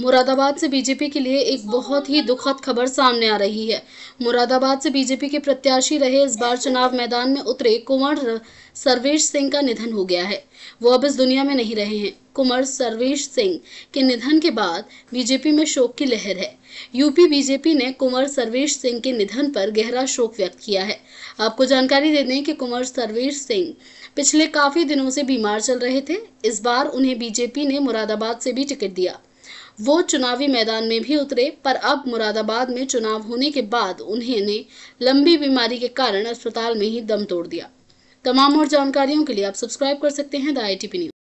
मुरादाबाद से बीजेपी के लिए एक बहुत ही दुखद खबर सामने आ रही है मुरादाबाद से बीजेपी के प्रत्याशी रहे इस बार चुनाव मैदान में उतरे कुंवर सर्वेश सिंह का निधन हो गया है वो अब इस दुनिया में नहीं रहे हैं कुंवर सर्वेश सिंह के निधन के बाद बीजेपी में शोक की लहर है यूपी बीजेपी ने कुंवर सर्वेश सिंह के निधन पर गहरा शोक व्यक्त किया है आपको जानकारी दे दें कि कुंवर सर्वेश सिंह पिछले काफी दिनों से बीमार चल रहे थे इस बार उन्हें बीजेपी ने मुरादाबाद से भी टिकट दिया वो चुनावी मैदान में भी उतरे पर अब मुरादाबाद में चुनाव होने के बाद उन्हें लंबी बीमारी के कारण अस्पताल में ही दम तोड़ दिया तमाम और जानकारियों के लिए आप सब्सक्राइब कर सकते हैं the I T P news